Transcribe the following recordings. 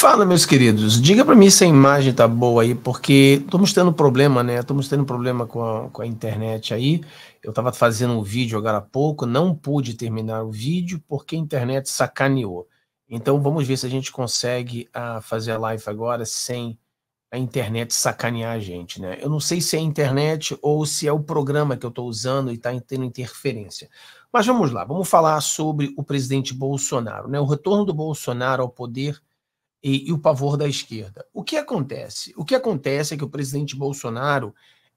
Fala, meus queridos. Diga para mim se a imagem tá boa aí, porque estamos tendo problema, né? Estamos tendo problema com a, com a internet aí. Eu estava fazendo um vídeo agora há pouco, não pude terminar o vídeo porque a internet sacaneou. Então vamos ver se a gente consegue a ah, fazer a live agora sem a internet sacanear a gente, né? Eu não sei se é a internet ou se é o programa que eu estou usando e está tendo interferência. Mas vamos lá, vamos falar sobre o presidente Bolsonaro, né? O retorno do Bolsonaro ao poder e, e, o pavor da esquerda. O que acontece? O que acontece é que o presidente Bolsonaro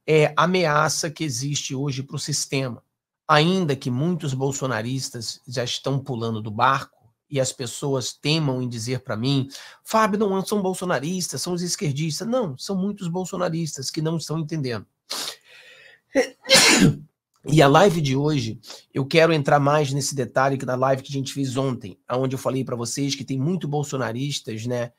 é ameaça que existe hoje para o sistema. Ainda que muitos bolsonaristas já estão pulando do barco e as pessoas temam em dizer para mim, Fábio, não são bolsonaristas, são os esquerdistas. Não, são muitos bolsonaristas que não estão entendendo. E a live de hoje, eu quero entrar mais nesse detalhe que da live que a gente fez ontem, onde eu falei para vocês que tem muito bolsonaristas, né,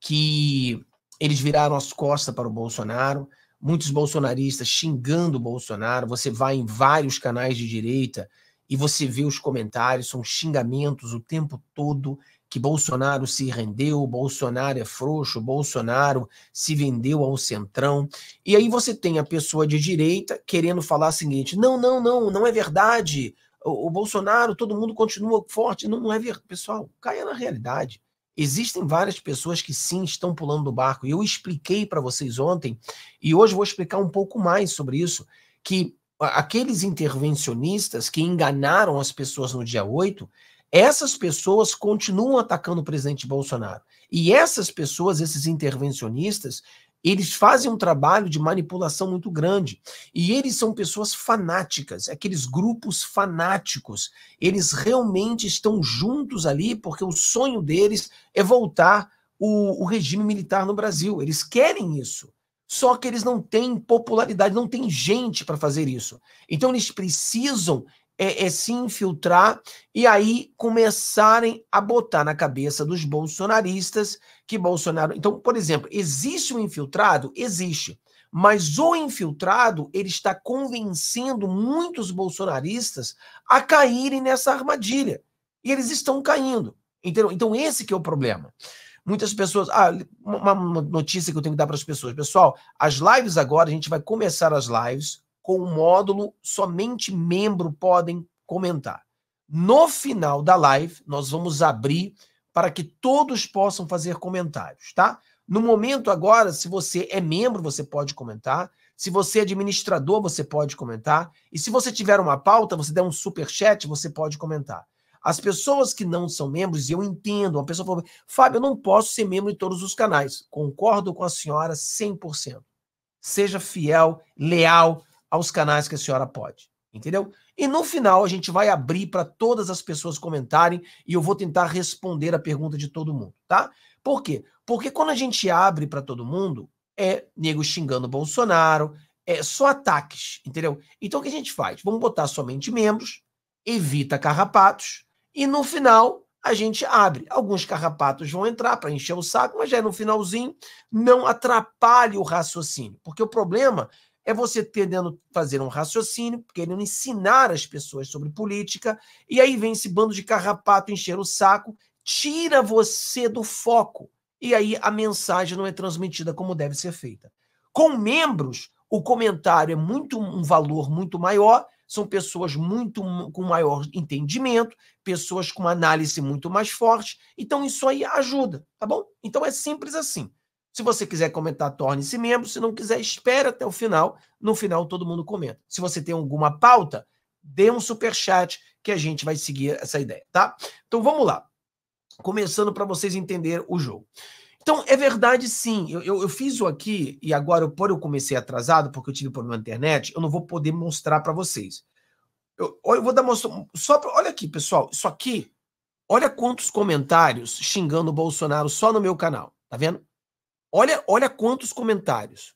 que eles viraram as costas para o Bolsonaro, muitos bolsonaristas xingando o Bolsonaro. Você vai em vários canais de direita e você vê os comentários, são xingamentos o tempo todo que Bolsonaro se rendeu, Bolsonaro é frouxo, Bolsonaro se vendeu ao centrão. E aí você tem a pessoa de direita querendo falar o seguinte: não, não, não, não é verdade. O, o Bolsonaro, todo mundo continua forte. Não, não é verdade. Pessoal, caia na realidade. Existem várias pessoas que sim estão pulando do barco. E eu expliquei para vocês ontem, e hoje vou explicar um pouco mais sobre isso, que aqueles intervencionistas que enganaram as pessoas no dia 8, essas pessoas continuam atacando o presidente Bolsonaro. E essas pessoas, esses intervencionistas, eles fazem um trabalho de manipulação muito grande. E eles são pessoas fanáticas, aqueles grupos fanáticos. Eles realmente estão juntos ali porque o sonho deles é voltar o, o regime militar no Brasil. Eles querem isso. Só que eles não têm popularidade, não tem gente para fazer isso. Então eles precisam é, é, se infiltrar e aí começarem a botar na cabeça dos bolsonaristas que Bolsonaro. Então, por exemplo, existe um infiltrado? Existe. Mas o infiltrado ele está convencendo muitos bolsonaristas a caírem nessa armadilha. E eles estão caindo. Entendeu? Então, esse que é o problema. Muitas pessoas. Ah, uma notícia que eu tenho que dar para as pessoas. Pessoal, as lives agora, a gente vai começar as lives com o módulo somente membro podem comentar. No final da live, nós vamos abrir para que todos possam fazer comentários, tá? No momento agora, se você é membro, você pode comentar. Se você é administrador, você pode comentar. E se você tiver uma pauta, você der um super chat, você pode comentar. As pessoas que não são membros, e eu entendo, uma pessoa falou, Fábio, eu não posso ser membro de todos os canais. Concordo com a senhora 100%. Seja fiel, leal, aos canais que a senhora pode. Entendeu? E no final a gente vai abrir para todas as pessoas comentarem e eu vou tentar responder a pergunta de todo mundo, tá? Por quê? Porque quando a gente abre para todo mundo, é nego xingando Bolsonaro, é só ataques, entendeu? Então o que a gente faz? Vamos botar somente membros, evita carrapatos e no final a gente abre. Alguns carrapatos vão entrar para encher o saco, mas já é no finalzinho, não atrapalhe o raciocínio, porque o problema é você tendendo fazer um raciocínio, querendo ensinar as pessoas sobre política, e aí vem esse bando de carrapato encher o saco, tira você do foco, e aí a mensagem não é transmitida como deve ser feita. Com membros, o comentário é muito um valor muito maior, são pessoas muito com maior entendimento, pessoas com análise muito mais forte, então isso aí ajuda, tá bom? Então é simples assim. Se você quiser comentar, torne-se membro. Se não quiser, espera até o final. No final, todo mundo comenta. Se você tem alguma pauta, dê um super chat que a gente vai seguir essa ideia, tá? Então vamos lá. Começando para vocês entenderem o jogo. Então, é verdade sim, eu, eu, eu fiz o aqui, e agora, por eu comecei atrasado, porque eu tive problema na internet, eu não vou poder mostrar para vocês. Eu, eu vou dar uma só pra, olha aqui, pessoal, isso aqui, olha quantos comentários xingando o Bolsonaro só no meu canal, tá vendo? Olha, olha quantos comentários.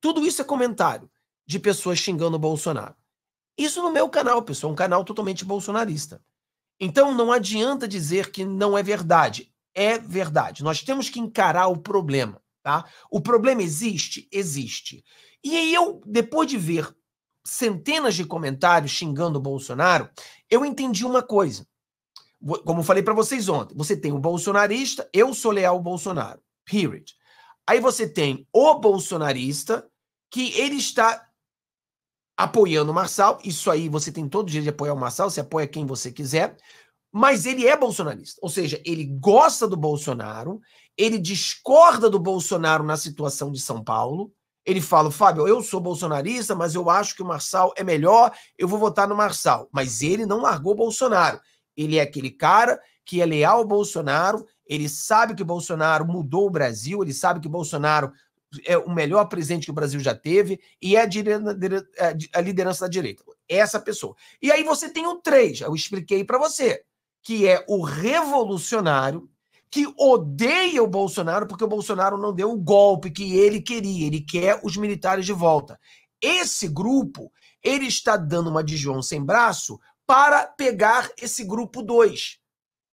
Tudo isso é comentário de pessoas xingando o Bolsonaro. Isso no meu canal, pessoal, é um canal totalmente bolsonarista. Então não adianta dizer que não é verdade. É verdade. Nós temos que encarar o problema, tá? O problema existe? Existe. E aí eu, depois de ver centenas de comentários xingando o Bolsonaro, eu entendi uma coisa. Como falei para vocês ontem, você tem o um bolsonarista, eu sou leal ao Bolsonaro period. Aí você tem o bolsonarista, que ele está apoiando o Marçal, isso aí você tem todo o direito de apoiar o Marçal, você apoia quem você quiser, mas ele é bolsonarista, ou seja, ele gosta do Bolsonaro, ele discorda do Bolsonaro na situação de São Paulo, ele fala, Fábio, eu sou bolsonarista, mas eu acho que o Marçal é melhor, eu vou votar no Marçal. Mas ele não largou o Bolsonaro. Ele é aquele cara que é leal ao Bolsonaro, ele sabe que Bolsonaro mudou o Brasil, ele sabe que Bolsonaro é o melhor presidente que o Brasil já teve e é a é, liderança da direita. Essa pessoa. E aí você tem o três, eu expliquei para você, que é o revolucionário que odeia o Bolsonaro porque o Bolsonaro não deu o golpe que ele queria, ele quer os militares de volta. Esse grupo, ele está dando uma de João sem braço para pegar esse grupo 2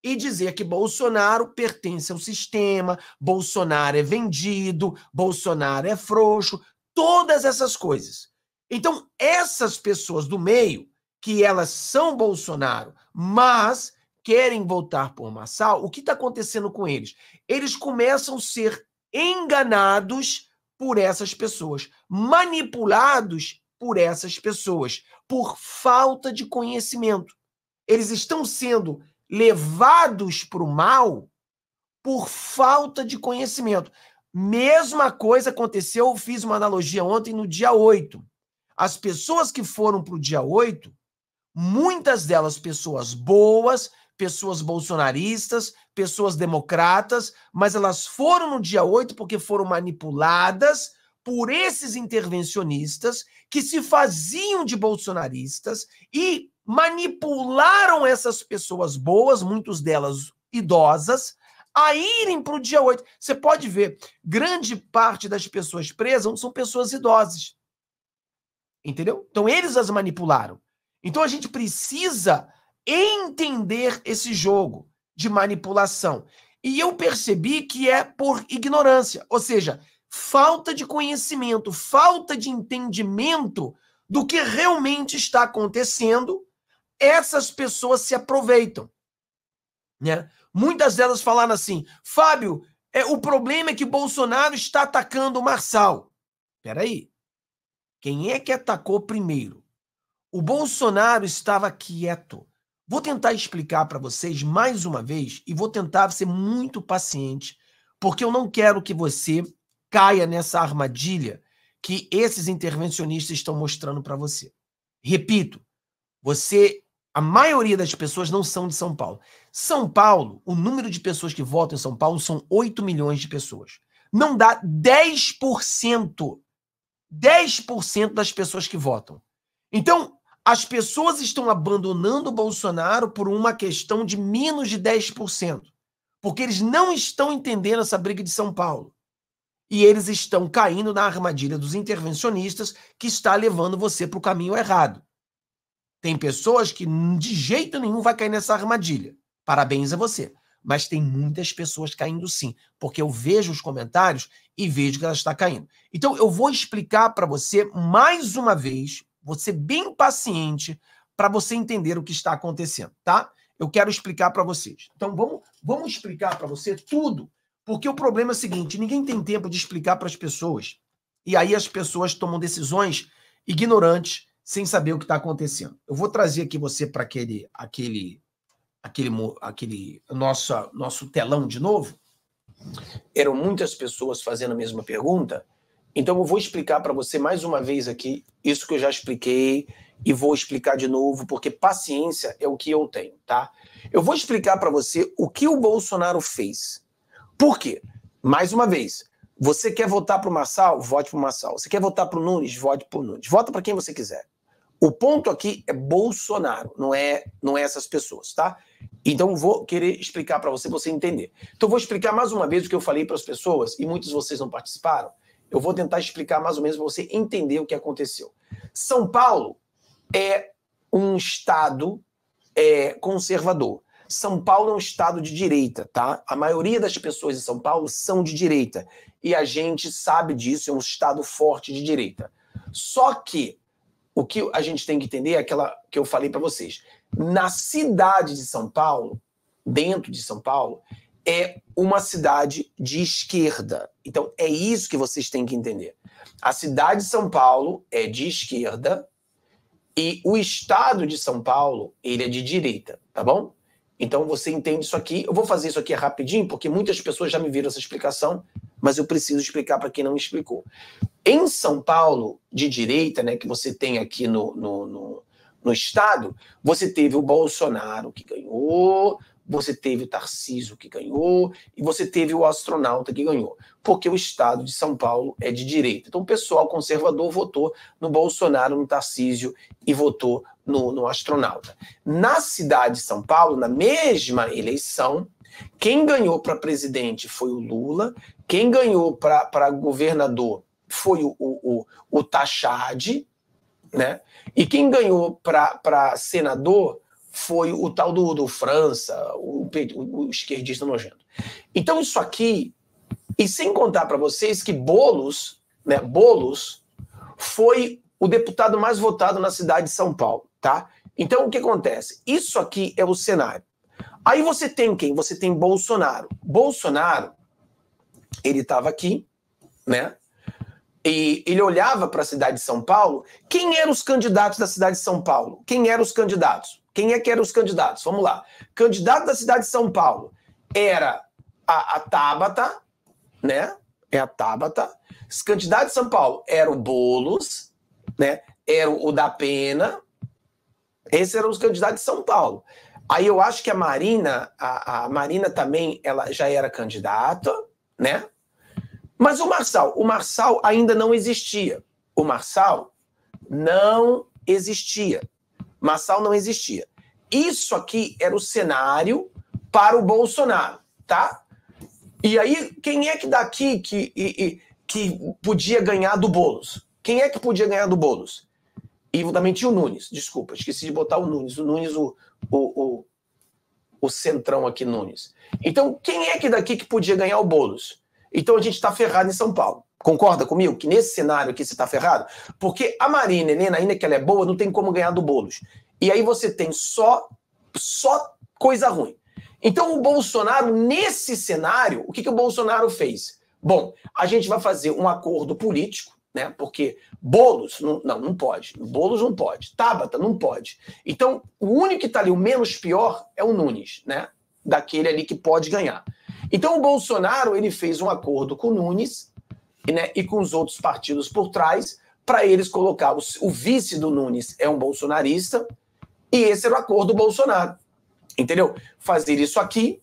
e dizer que Bolsonaro pertence ao sistema, Bolsonaro é vendido, Bolsonaro é frouxo, todas essas coisas. Então, essas pessoas do meio, que elas são Bolsonaro, mas querem votar por Massal, o que está acontecendo com eles? Eles começam a ser enganados por essas pessoas, manipulados por essas pessoas, por falta de conhecimento. Eles estão sendo levados para o mal por falta de conhecimento. Mesma coisa aconteceu, eu fiz uma analogia ontem no dia 8. As pessoas que foram para o dia 8, muitas delas pessoas boas, pessoas bolsonaristas, pessoas democratas, mas elas foram no dia 8 porque foram manipuladas por esses intervencionistas que se faziam de bolsonaristas e manipularam essas pessoas boas, muitas delas idosas, a irem para o dia 8. Você pode ver, grande parte das pessoas presas são pessoas idosas. Entendeu? Então eles as manipularam. Então a gente precisa entender esse jogo de manipulação. E eu percebi que é por ignorância, ou seja, falta de conhecimento, falta de entendimento do que realmente está acontecendo essas pessoas se aproveitam. Né? Muitas delas falaram assim: Fábio, é, o problema é que Bolsonaro está atacando o Marçal. Peraí. Quem é que atacou primeiro? O Bolsonaro estava quieto. Vou tentar explicar para vocês mais uma vez e vou tentar ser muito paciente, porque eu não quero que você caia nessa armadilha que esses intervencionistas estão mostrando para você. Repito, você a maioria das pessoas não são de São Paulo. São Paulo, o número de pessoas que votam em São Paulo são 8 milhões de pessoas. Não dá 10%. 10% das pessoas que votam. Então, as pessoas estão abandonando o Bolsonaro por uma questão de menos de 10%. Porque eles não estão entendendo essa briga de São Paulo. E eles estão caindo na armadilha dos intervencionistas que está levando você para o caminho errado. Tem pessoas que de jeito nenhum vai cair nessa armadilha. Parabéns a você. Mas tem muitas pessoas caindo sim, porque eu vejo os comentários e vejo que ela está caindo. Então eu vou explicar para você mais uma vez, você bem paciente para você entender o que está acontecendo, tá? Eu quero explicar para vocês. Então vamos, vamos explicar para você tudo, porque o problema é o seguinte, ninguém tem tempo de explicar para as pessoas. E aí as pessoas tomam decisões ignorantes sem saber o que está acontecendo. Eu vou trazer aqui você para aquele, aquele, aquele, aquele nosso, nosso telão de novo. Eram muitas pessoas fazendo a mesma pergunta, então eu vou explicar para você mais uma vez aqui isso que eu já expliquei e vou explicar de novo, porque paciência é o que eu tenho, tá? Eu vou explicar para você o que o Bolsonaro fez. Por quê? Mais uma vez, você quer votar para o Marçal? Vote para o Marçal. Você quer votar para o Nunes? Vote para o Nunes. Vota para quem você quiser. O ponto aqui é Bolsonaro, não é, não é essas pessoas, tá? Então vou querer explicar para você, você entender. Então vou explicar mais uma vez o que eu falei para as pessoas e muitos de vocês não participaram. Eu vou tentar explicar mais ou menos para você entender o que aconteceu. São Paulo é um estado é, conservador. São Paulo é um estado de direita, tá? A maioria das pessoas em São Paulo são de direita. E a gente sabe disso, é um estado forte de direita. Só que o que a gente tem que entender é aquela que eu falei para vocês. Na cidade de São Paulo, dentro de São Paulo, é uma cidade de esquerda. Então é isso que vocês têm que entender. A cidade de São Paulo é de esquerda e o estado de São Paulo, ele é de direita, tá bom? Então você entende isso aqui. Eu vou fazer isso aqui rapidinho, porque muitas pessoas já me viram essa explicação, mas eu preciso explicar para quem não explicou. Em São Paulo, de direita, né, que você tem aqui no, no, no, no Estado, você teve o Bolsonaro que ganhou, você teve o Tarcísio que ganhou e você teve o astronauta que ganhou, porque o estado de São Paulo é de direita. Então o pessoal conservador votou no Bolsonaro, no Tarcísio e votou no, no astronauta. Na cidade de São Paulo, na mesma eleição, quem ganhou para presidente foi o Lula, quem ganhou para governador foi o, o, o, o Tachad, né? E quem ganhou para senador foi o tal do, do França, o, o, o esquerdista nojento. Então, isso aqui, e sem contar para vocês que Bolos, né? Bolos foi o deputado mais votado na cidade de São Paulo, tá? Então, o que acontece? Isso aqui é o cenário. Aí você tem quem? Você tem Bolsonaro. Bolsonaro, ele estava aqui, né? E ele olhava para a cidade de São Paulo. Quem eram os candidatos da cidade de São Paulo? Quem eram os candidatos? Quem é que eram os candidatos? Vamos lá. Candidato da cidade de São Paulo era a, a Tabata, né? É a Tabata. Os candidatos de São Paulo eram o Boulos, né? Era o da Pena. Esses eram os candidatos de São Paulo. Aí eu acho que a Marina, a, a Marina também, ela já era candidata, né? Mas o Marçal, o Marçal ainda não existia. O Marçal não existia. Marçal não existia. Isso aqui era o cenário para o Bolsonaro, tá? E aí, quem é que daqui que, que podia ganhar do Boulos? Quem é que podia ganhar do Boulos? E também tinha o Nunes, desculpa, esqueci de botar o Nunes. O Nunes, o, o, o, o centrão aqui, Nunes. Então, quem é que daqui que podia ganhar o Boulos? Então a gente está ferrado em São Paulo. Concorda comigo que nesse cenário aqui você está ferrado? Porque a Marina Helena, ainda que ela é boa, não tem como ganhar do Boulos. E aí você tem só, só coisa ruim. Então o Bolsonaro, nesse cenário, o que, que o Bolsonaro fez? Bom, a gente vai fazer um acordo político né? Porque bolos não, não, não pode, bolos não pode, Tabata não pode. Então, o único que está ali, o menos pior, é o Nunes, né? Daquele ali que pode ganhar. Então, o Bolsonaro ele fez um acordo com o Nunes né, e com os outros partidos por trás para eles colocar o, o vice do Nunes é um bolsonarista e esse era o acordo do Bolsonaro, entendeu? Fazer isso aqui,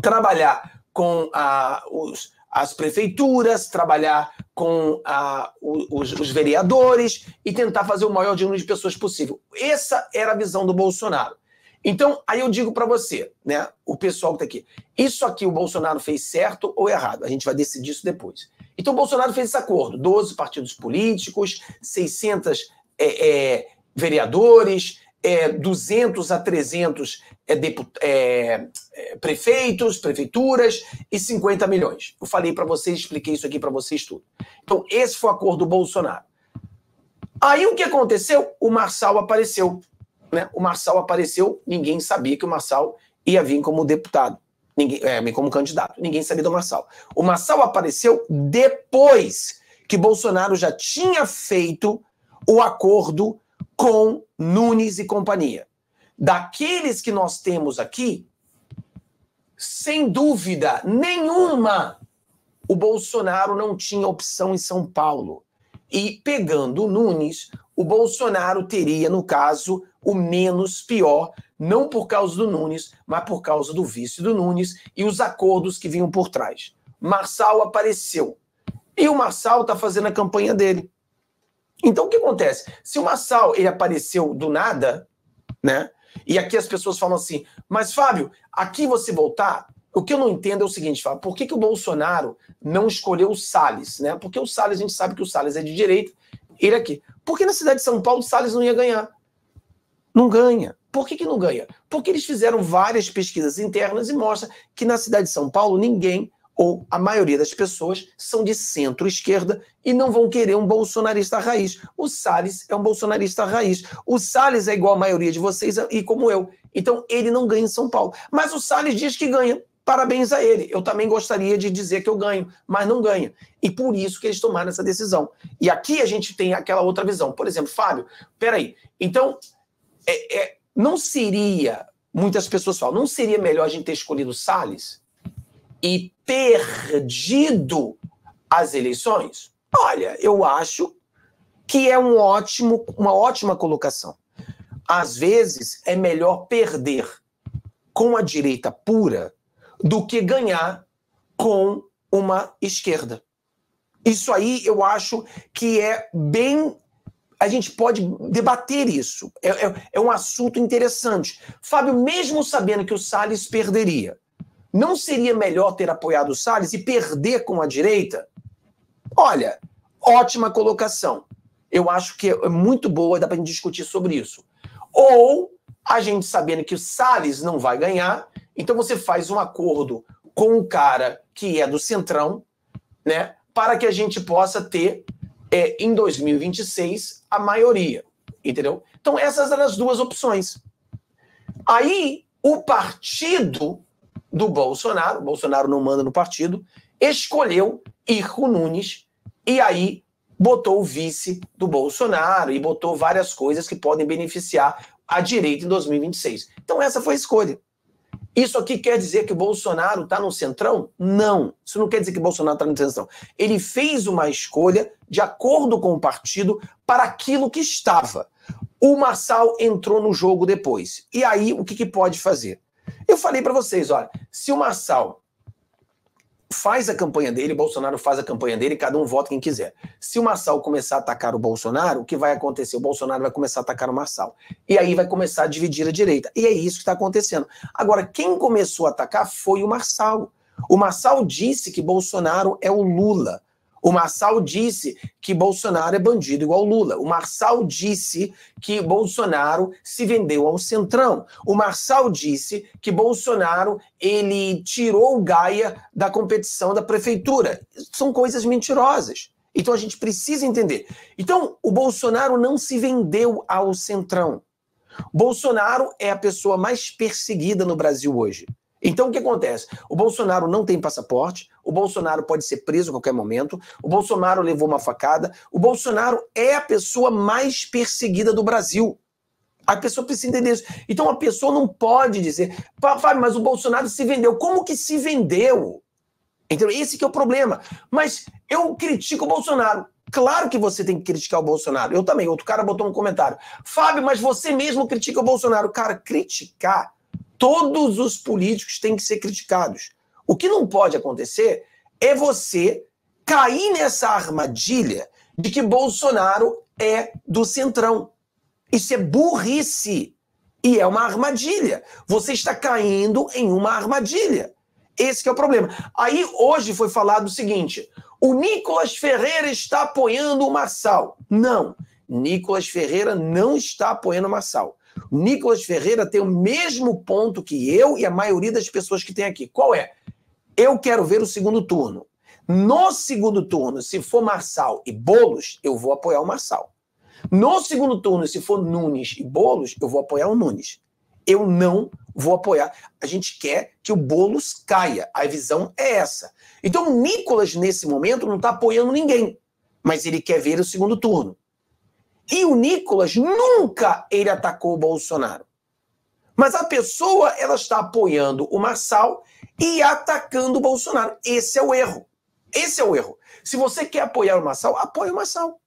trabalhar com a, os, as prefeituras, trabalhar com a, os, os, vereadores e tentar fazer o maior número de pessoas possível. Essa era a visão do Bolsonaro. Então, aí eu digo para você, né, o pessoal que está aqui, isso aqui o Bolsonaro fez certo ou errado? A gente vai decidir isso depois. Então, o Bolsonaro fez esse acordo: 12 partidos políticos, 600 é, é, vereadores, é, 200 a 300 é, é, é, prefeitos, prefeituras e 50 milhões. Eu falei para vocês, expliquei isso aqui para vocês tudo. Então, esse foi o acordo do Bolsonaro. Aí o que aconteceu? O Marçal apareceu. Né? O Marçal apareceu, ninguém sabia que o Marçal ia vir como deputado, ninguém, é, como candidato. Ninguém sabia do Marçal. O Marçal apareceu depois que Bolsonaro já tinha feito o acordo com Nunes e companhia. Daqueles que nós temos aqui, sem dúvida nenhuma, o Bolsonaro não tinha opção em São Paulo. E pegando o Nunes, o Bolsonaro teria, no caso, o menos pior, não por causa do Nunes, mas por causa do vice do Nunes e os acordos que vinham por trás. Marçal apareceu. E o Marçal está fazendo a campanha dele. Então o que acontece? Se o Massal ele apareceu do nada, né? E aqui as pessoas falam assim, mas Fábio, aqui você voltar, o que eu não entendo é o seguinte, Fábio, por que, que o Bolsonaro não escolheu o Salles, né? Porque o Salles, a gente sabe que o Salles é de direita, ele aqui. Por que na cidade de São Paulo o Salles não ia ganhar? Não ganha. Por que, que não ganha? Porque eles fizeram várias pesquisas internas e mostra que na cidade de São Paulo ninguém ou a maioria das pessoas são de centro-esquerda e não vão querer um bolsonarista raiz. O Salles é um bolsonarista raiz. O Salles é igual a maioria de vocês e como eu. Então ele não ganha em São Paulo. Mas o Salles diz que ganha. Parabéns a ele. Eu também gostaria de dizer que eu ganho, mas não ganha. E por isso que eles tomaram essa decisão. E aqui a gente tem aquela outra visão. Por exemplo, Fábio, peraí. Então, é, é, não seria, muitas pessoas falam, não seria melhor a gente ter escolhido Salles? e perdido as eleições? Olha, eu acho que é um ótimo, uma ótima colocação. Às vezes é melhor perder com a direita pura do que ganhar com uma esquerda. Isso aí eu acho que é bem. A gente pode debater isso. É, é, é um assunto interessante. Fábio, mesmo sabendo que o Salles perderia, não seria melhor ter apoiado o Salles e perder com a direita? Olha, ótima colocação. Eu acho que é muito boa, dá para gente discutir sobre isso. Ou a gente sabendo que o Salles não vai ganhar, então você faz um acordo com o cara que é do Centrão, né? Para que a gente possa ter é, em 2026 a maioria. Entendeu? Então, essas eram as duas opções. Aí o partido do Bolsonaro, Bolsonaro não manda no partido, escolheu Irco Nunes e aí botou o vice do Bolsonaro e botou várias coisas que podem beneficiar a direita em 2026. Então essa foi a escolha. Isso aqui quer dizer que o Bolsonaro está no centrão? Não. Isso não quer dizer que o Bolsonaro está no centrão. Ele fez uma escolha de acordo com o partido para aquilo que estava. O Marçal entrou no jogo depois. E aí, o que, que pode fazer? Eu falei para vocês, olha, se o Marçal faz a campanha dele, Bolsonaro faz a campanha dele, cada um vota quem quiser. Se o Marçal começar a atacar o Bolsonaro, o que vai acontecer? O Bolsonaro vai começar a atacar o Marçal. E aí vai começar a dividir a direita. E é isso que está acontecendo. Agora, quem começou a atacar foi o Marçal. O Marçal disse que Bolsonaro é o Lula. O Marçal disse que Bolsonaro é bandido igual Lula. O Marçal disse que Bolsonaro se vendeu ao Centrão. O Marçal disse que Bolsonaro ele tirou o Gaia da competição da prefeitura. São coisas mentirosas. Então a gente precisa entender. Então, o Bolsonaro não se vendeu ao Centrão. Bolsonaro é a pessoa mais perseguida no Brasil hoje. Então o que acontece? O Bolsonaro não tem passaporte, o Bolsonaro pode ser preso a qualquer momento, o Bolsonaro levou uma facada, o Bolsonaro é a pessoa mais perseguida do Brasil. A pessoa precisa entender isso. Então a pessoa não pode dizer, Fábio, mas o Bolsonaro se vendeu. Como que se vendeu? Então Esse que é o problema. Mas eu critico o Bolsonaro. Claro que você tem que criticar o Bolsonaro. Eu também. Outro cara botou um comentário. Fábio, mas você mesmo critica o Bolsonaro. Cara, criticar Todos os políticos têm que ser criticados. O que não pode acontecer é você cair nessa armadilha de que Bolsonaro é do centrão. Isso é burrice e é uma armadilha. Você está caindo em uma armadilha. Esse é o problema. Aí hoje foi falado o seguinte: o Nicolas Ferreira está apoiando o Marçal. Não, Nicolas Ferreira não está apoiando o Marçal. Nicolas Ferreira tem o mesmo ponto que eu e a maioria das pessoas que tem aqui. Qual é? Eu quero ver o segundo turno. No segundo turno, se for Marçal e Bolos, eu vou apoiar o Marçal. No segundo turno, se for Nunes e Bolos, eu vou apoiar o Nunes. Eu não vou apoiar. A gente quer que o Bolos caia. A visão é essa. Então, o Nicolas, nesse momento, não está apoiando ninguém, mas ele quer ver o segundo turno. E o Nicolas nunca ele atacou o Bolsonaro. Mas a pessoa ela está apoiando o Marçal e atacando o Bolsonaro. Esse é o erro. Esse é o erro. Se você quer apoiar o Marçal, apoie o Marçal.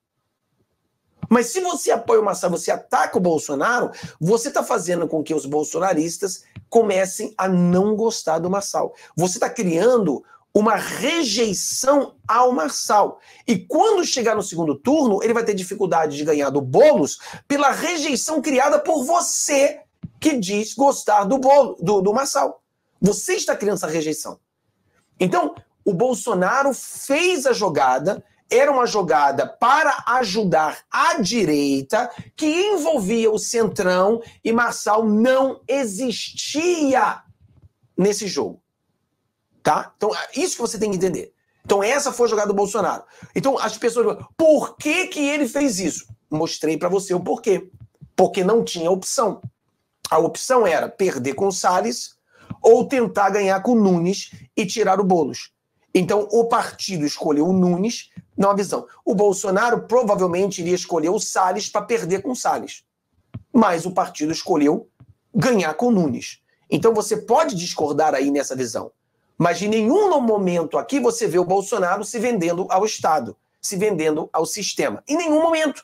Mas se você apoia o Marçal, você ataca o Bolsonaro, você está fazendo com que os bolsonaristas comecem a não gostar do Marçal. Você está criando uma rejeição ao Marçal. E quando chegar no segundo turno, ele vai ter dificuldade de ganhar do Boulos pela rejeição criada por você que diz gostar do, bolo, do, do Marçal. Você está criando essa rejeição. Então, o Bolsonaro fez a jogada, era uma jogada para ajudar a direita, que envolvia o Centrão, e Marçal não existia nesse jogo. Tá? Então, é isso que você tem que entender. Então, essa foi a jogada do Bolsonaro. Então, as pessoas falam, por que, que ele fez isso? Mostrei para você o porquê. Porque não tinha opção. A opção era perder com o Salles ou tentar ganhar com o Nunes e tirar o Boulos. Então, o partido escolheu o Nunes numa visão. O Bolsonaro provavelmente iria escolher o Salles para perder com o Salles. Mas o partido escolheu ganhar com o Nunes. Então, você pode discordar aí nessa visão. Mas em nenhum momento aqui você vê o Bolsonaro se vendendo ao Estado, se vendendo ao sistema. Em nenhum momento.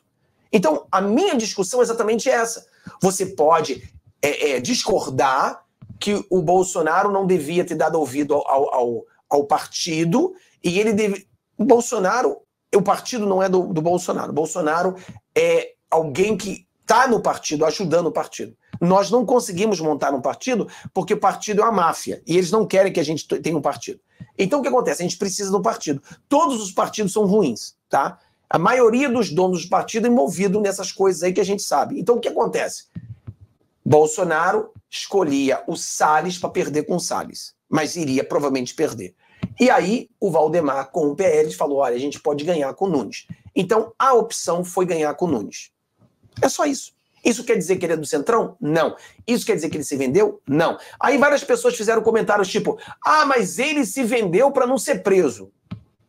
Então, a minha discussão é exatamente essa. Você pode é, é, discordar que o Bolsonaro não devia ter dado ouvido ao, ao, ao partido e ele deve. O Bolsonaro, o partido não é do, do Bolsonaro. O Bolsonaro é alguém que está no partido, ajudando o partido. Nós não conseguimos montar um partido porque o partido é uma máfia e eles não querem que a gente tenha um partido. Então o que acontece? A gente precisa de um partido. Todos os partidos são ruins, tá? A maioria dos donos do partido é envolvido nessas coisas aí que a gente sabe. Então o que acontece? Bolsonaro escolhia o Salles para perder com o Salles, mas iria provavelmente perder. E aí o Valdemar com o PL falou: olha, a gente pode ganhar com o Nunes. Então a opção foi ganhar com o Nunes. É só isso. Isso quer dizer que ele é do Centrão? Não. Isso quer dizer que ele se vendeu? Não. Aí várias pessoas fizeram comentários tipo: ah, mas ele se vendeu para não ser preso.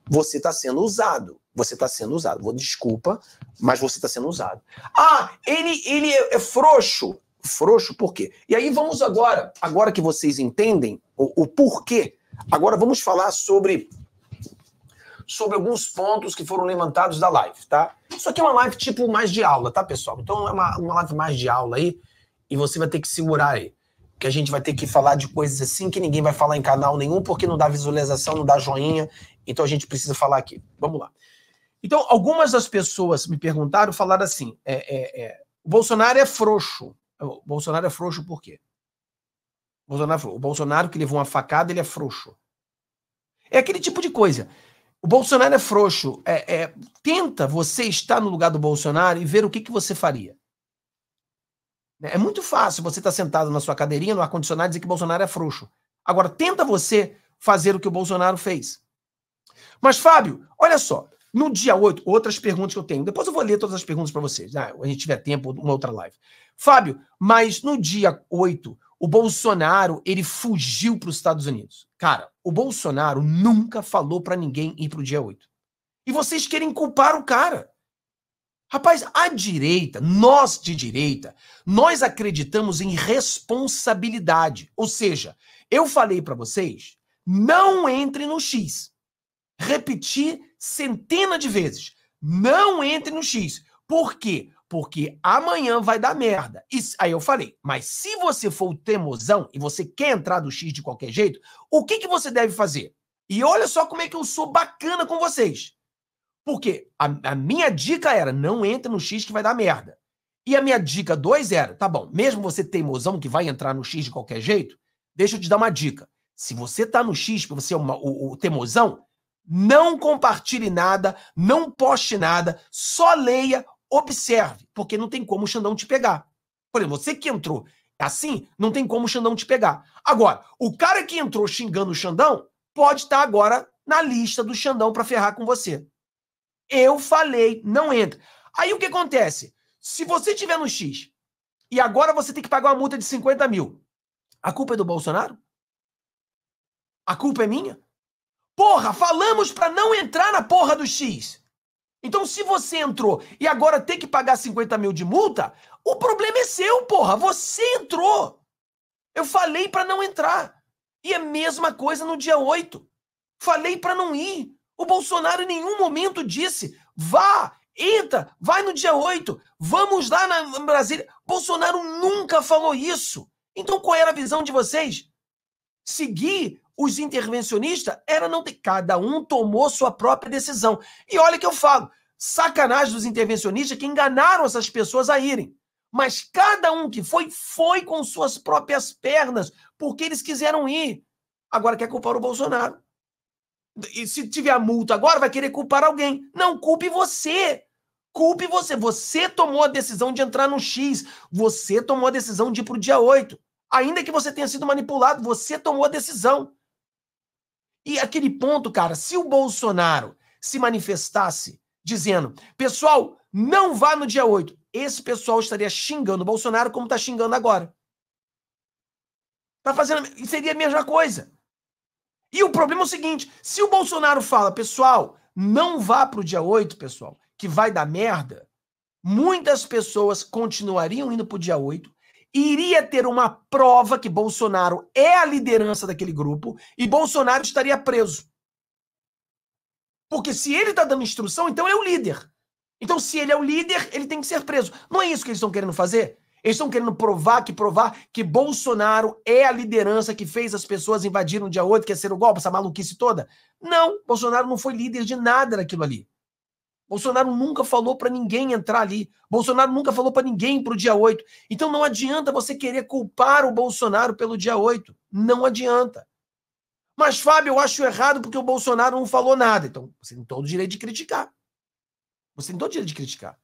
Você está sendo usado. Você está sendo usado. Vou, desculpa, mas você está sendo usado. Ah, ele, ele é, é frouxo. Frouxo por quê? E aí vamos agora, agora que vocês entendem o, o porquê, agora vamos falar sobre, sobre alguns pontos que foram levantados da live, tá? Isso aqui é uma live tipo mais de aula, tá, pessoal? Então é uma, uma live mais de aula aí e você vai ter que segurar aí. Que a gente vai ter que falar de coisas assim que ninguém vai falar em canal nenhum, porque não dá visualização, não dá joinha. Então a gente precisa falar aqui. Vamos lá. Então, algumas das pessoas me perguntaram, falaram assim: é, é, é, o Bolsonaro é frouxo. O Bolsonaro é frouxo por quê? O Bolsonaro, o Bolsonaro que levou uma facada, ele é frouxo. É aquele tipo de coisa. O Bolsonaro é frouxo. É, é, tenta você estar no lugar do Bolsonaro e ver o que, que você faria. Né? É muito fácil você estar tá sentado na sua cadeirinha, no ar-condicionado, e dizer que Bolsonaro é frouxo. Agora, tenta você fazer o que o Bolsonaro fez. Mas, Fábio, olha só. No dia 8, outras perguntas que eu tenho. Depois eu vou ler todas as perguntas para vocês. Ah, a gente tiver tempo, uma outra live. Fábio, mas no dia 8, o Bolsonaro, ele fugiu para os Estados Unidos. Cara, o Bolsonaro nunca falou para ninguém ir para o dia 8. E vocês querem culpar o cara. Rapaz, a direita, nós de direita, nós acreditamos em responsabilidade. Ou seja, eu falei para vocês, não entre no X. Repeti centenas de vezes, não entre no X. Por quê? porque amanhã vai dar merda. E, aí eu falei, mas se você for o teimosão e você quer entrar no X de qualquer jeito, o que, que você deve fazer? E olha só como é que eu sou bacana com vocês. Porque a, a minha dica era, não entra no X que vai dar merda. E a minha dica 2 era, tá bom, mesmo você teimosão que vai entrar no X de qualquer jeito, deixa eu te dar uma dica. Se você tá no X, porque você é uma, o, o teimosão, não compartilhe nada, não poste nada, só leia Observe, porque não tem como o Xandão te pegar. Por exemplo, você que entrou assim, não tem como o Xandão te pegar. Agora, o cara que entrou xingando o Xandão pode estar agora na lista do Xandão para ferrar com você. Eu falei, não entra. Aí o que acontece? Se você tiver no X e agora você tem que pagar uma multa de 50 mil, a culpa é do Bolsonaro? A culpa é minha? Porra, falamos para não entrar na porra do X. Então, se você entrou e agora tem que pagar 50 mil de multa, o problema é seu, porra. Você entrou. Eu falei para não entrar. E a é mesma coisa no dia 8. Falei para não ir. O Bolsonaro em nenhum momento disse: vá, entra, vai no dia 8, vamos lá na Brasília. Bolsonaro nunca falou isso. Então qual era a visão de vocês? Seguir os intervencionistas era não ter. Cada um tomou sua própria decisão. E olha o que eu falo: sacanagem dos intervencionistas que enganaram essas pessoas a irem. Mas cada um que foi, foi com suas próprias pernas, porque eles quiseram ir. Agora quer culpar o Bolsonaro. E se tiver a multa agora, vai querer culpar alguém. Não, culpe você. Culpe você. Você tomou a decisão de entrar no X. Você tomou a decisão de ir para o dia 8. Ainda que você tenha sido manipulado, você tomou a decisão. E aquele ponto, cara, se o Bolsonaro se manifestasse dizendo, pessoal, não vá no dia 8, esse pessoal estaria xingando o Bolsonaro como está xingando agora. Tá fazendo. Seria a mesma coisa. E o problema é o seguinte: se o Bolsonaro fala, pessoal, não vá para o dia 8, pessoal, que vai dar merda, muitas pessoas continuariam indo para o dia 8, iria ter uma prova que Bolsonaro é a liderança daquele grupo e Bolsonaro estaria preso. Porque se ele está dando instrução, então ele é o líder. Então, se ele é o líder, ele tem que ser preso. Não é isso que eles estão querendo fazer? Eles estão querendo provar que provar que Bolsonaro é a liderança que fez as pessoas invadirem o dia 8, que é ser o golpe, essa maluquice toda. Não, Bolsonaro não foi líder de nada naquilo ali. Bolsonaro nunca falou para ninguém entrar ali. Bolsonaro nunca falou para ninguém para o dia 8. Então não adianta você querer culpar o Bolsonaro pelo dia 8. Não adianta. Mas, Fábio, eu acho errado porque o Bolsonaro não falou nada. Então, você tem todo o direito de criticar. Você tem todo o direito de criticar.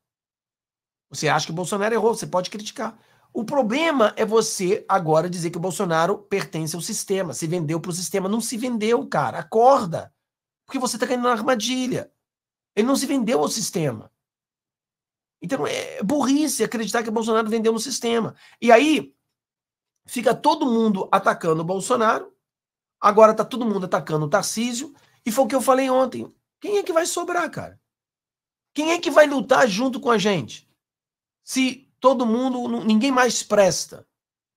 Você acha que o Bolsonaro errou, você pode criticar. O problema é você agora dizer que o Bolsonaro pertence ao sistema, se vendeu para o sistema. Não se vendeu, cara. Acorda. Porque você está caindo na armadilha. Ele não se vendeu ao sistema. Então é burrice acreditar que o Bolsonaro vendeu no sistema. E aí fica todo mundo atacando o Bolsonaro, agora tá todo mundo atacando o Tarcísio, e foi o que eu falei ontem. Quem é que vai sobrar, cara? Quem é que vai lutar junto com a gente? Se todo mundo, ninguém mais presta.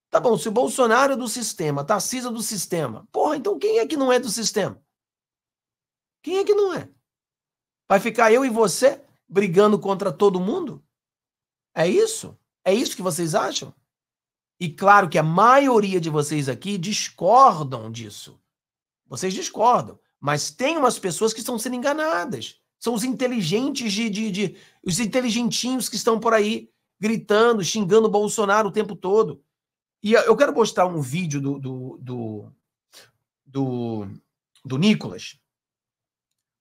Tá bom, se o Bolsonaro é do sistema, Tarcísio é do sistema. Porra, então quem é que não é do sistema? Quem é que não é? Vai ficar eu e você brigando contra todo mundo? É isso? É isso que vocês acham? E claro que a maioria de vocês aqui discordam disso. Vocês discordam. Mas tem umas pessoas que estão sendo enganadas. São os inteligentes de, de, de os inteligentinhos que estão por aí gritando, xingando Bolsonaro o tempo todo. E eu quero postar um vídeo do, do, do, do, do Nicolas,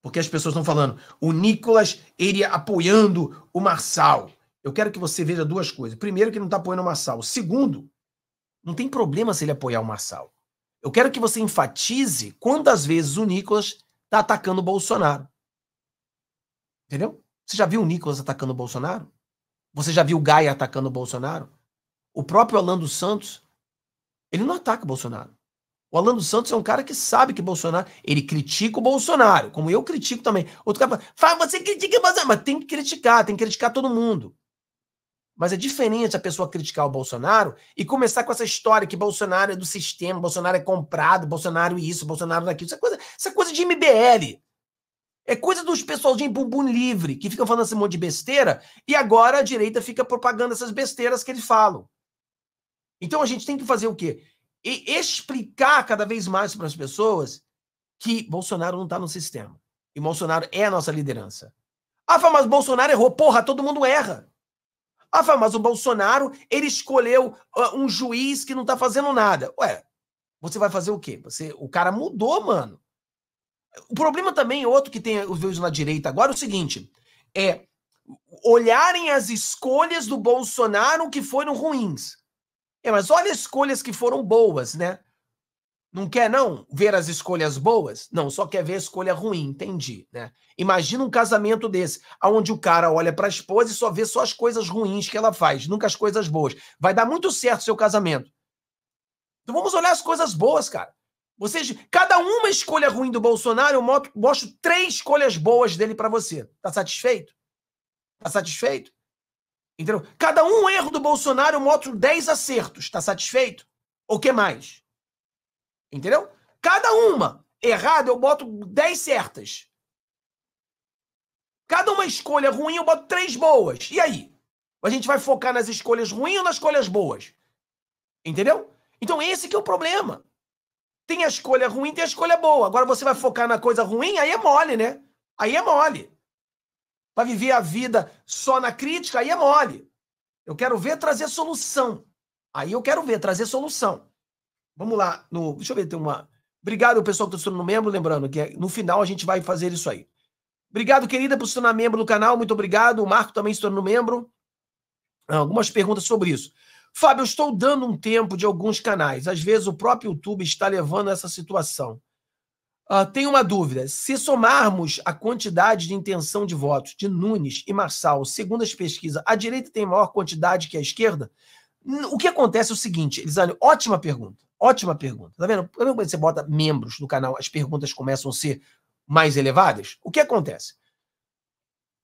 porque as pessoas estão falando, o Nicolas iria apoiando o Marçal. Eu quero que você veja duas coisas. Primeiro, que não está apoiando o Marçal. Segundo, não tem problema se ele apoiar o Marçal. Eu quero que você enfatize quantas vezes o Nicolas está atacando o Bolsonaro. Entendeu? Você já viu o Nicolas atacando o Bolsonaro? Você já viu o Gaia atacando o Bolsonaro? O próprio Alan dos Santos, ele não ataca o Bolsonaro. O Alan dos Santos é um cara que sabe que Bolsonaro. Ele critica o Bolsonaro, como eu critico também. Outro cara fala, você critica o Bolsonaro, mas tem que criticar, tem que criticar todo mundo. Mas é diferente a pessoa criticar o Bolsonaro e começar com essa história que Bolsonaro é do sistema, Bolsonaro é comprado, Bolsonaro é isso, Bolsonaro daquilo. É isso é coisa, isso é coisa de MBL. É coisa dos pessoal de bumbum livre, que ficam falando esse monte de besteira, e agora a direita fica propagando essas besteiras que eles falam. Então a gente tem que fazer o quê? e explicar cada vez mais para as pessoas que Bolsonaro não está no sistema. E Bolsonaro é a nossa liderança. Ah, mas Bolsonaro errou. Porra, todo mundo erra. Ah, mas o Bolsonaro, ele escolheu ah, um juiz que não está fazendo nada. Ué, você vai fazer o quê? Você, o cara mudou, mano. O problema também, outro que tem os vídeos na direita agora, é o seguinte: é olharem as escolhas do Bolsonaro que foram ruins. É, mas olha as escolhas que foram boas, né? Não quer não ver as escolhas boas? Não, só quer ver a escolha ruim, entendi, né? Imagina um casamento desse, aonde o cara olha para a esposa e só vê só as coisas ruins que ela faz, nunca as coisas boas. Vai dar muito certo o seu casamento. Então vamos olhar as coisas boas, cara. Vocês, cada uma escolha ruim do Bolsonaro, eu mostro três escolhas boas dele para você. Tá satisfeito? Tá satisfeito? Entendeu? Cada um erro do Bolsonaro mostra 10 acertos. Está satisfeito? Ou que mais? Entendeu? Cada uma errada eu boto 10 certas. Cada uma escolha ruim eu boto três boas. E aí? A gente vai focar nas escolhas ruins ou nas escolhas boas? Entendeu? Então esse que é o problema. Tem a escolha ruim, tem a escolha boa. Agora você vai focar na coisa ruim, aí é mole, né? Aí é mole para viver a vida só na crítica, aí é mole. Eu quero ver trazer solução. Aí eu quero ver trazer solução. Vamos lá, no, deixa eu ver, tem uma. Obrigado, pessoal que está se tornando membro, lembrando que é, no final a gente vai fazer isso aí. Obrigado, querida, por se tornar membro do canal, muito obrigado. O Marco também se tornou membro. Ah, algumas perguntas sobre isso. Fábio, eu estou dando um tempo de alguns canais. Às vezes o próprio YouTube está levando essa situação. Uh, ah, tem uma dúvida. Se somarmos a quantidade de intenção de votos de Nunes e Marçal, segundo as pesquisas, a direita tem maior quantidade que a esquerda? O que acontece é o seguinte, Elisane, ótima pergunta. Ótima pergunta. Tá vendo? Quando você bota membros do canal, as perguntas começam a ser mais elevadas. O que acontece?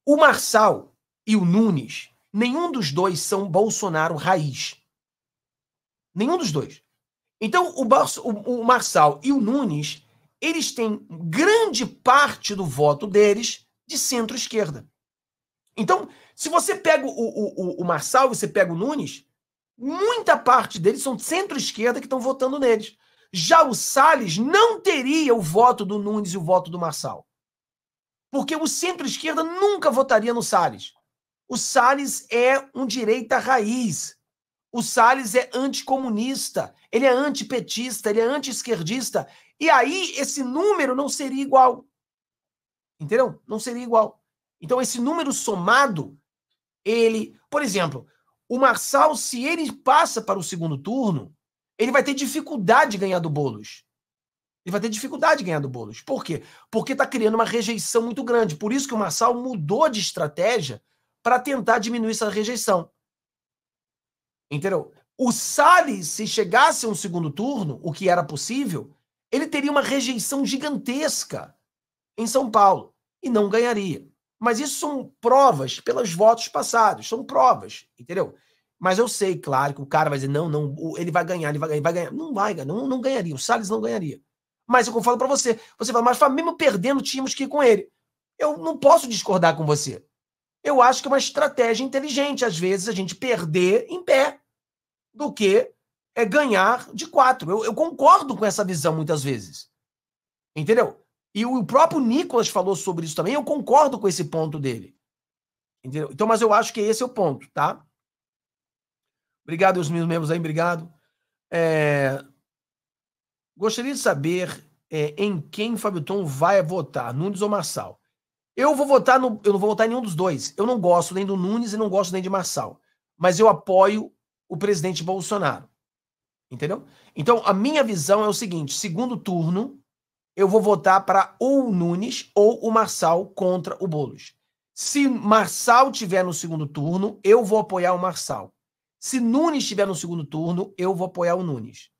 O Marçal e o Nunes, nenhum dos dois são Bolsonaro raiz. Nenhum dos dois. Então, o, o, o Marçal e o Nunes eles têm grande parte do voto deles de centro-esquerda. Então, se você pega o, o, o Marçal, você pega o Nunes, muita parte deles são de centro-esquerda que estão votando neles. Já o Salles não teria o voto do Nunes e o voto do Marçal. Porque o centro-esquerda nunca votaria no Salles. O Salles é um direita raiz. O Salles é anticomunista, ele é antipetista, ele é anti-esquerdista, e aí esse número não seria igual. Entendeu? Não seria igual. Então esse número somado, ele, por exemplo, o Marçal, se ele passa para o segundo turno, ele vai ter dificuldade de ganhar do Bolos. Ele vai ter dificuldade de ganhar do Bolos. Por quê? Porque está criando uma rejeição muito grande. Por isso que o Marçal mudou de estratégia para tentar diminuir essa rejeição. Entendeu? O Salles, se chegasse a um segundo turno, o que era possível, ele teria uma rejeição gigantesca em São Paulo e não ganharia. Mas isso são provas pelos votos passados, são provas, entendeu? Mas eu sei, claro, que o cara vai dizer, não, não, ele vai ganhar, ele vai ganhar, ele vai ganhar. Não vai não, não ganharia, o Salles não ganharia. Mas é eu falo para você, você fala, mas mesmo perdendo, tínhamos que ir com ele. Eu não posso discordar com você. Eu acho que é uma estratégia inteligente, às vezes, a gente perder em pé do que é ganhar de quatro. Eu, eu concordo com essa visão muitas vezes. Entendeu? E o, próprio Nicolas falou sobre isso também, eu concordo com esse ponto dele. Entendeu? Então, mas eu acho que esse é o ponto, tá? Obrigado aos meus membros aí, obrigado. É... Gostaria de saber é, em quem Fábio Tom vai votar, Nunes ou Marçal. Eu vou votar no, eu não vou votar em nenhum dos dois. Eu não gosto nem do Nunes e não gosto nem de Marçal. Mas eu apoio o presidente Bolsonaro. Entendeu? Então, a minha visão é o seguinte: segundo turno, eu vou votar para ou o Nunes ou o Marçal contra o Boulos. Se Marçal tiver no segundo turno, eu vou apoiar o Marçal. Se Nunes estiver no segundo turno, eu vou apoiar o Nunes.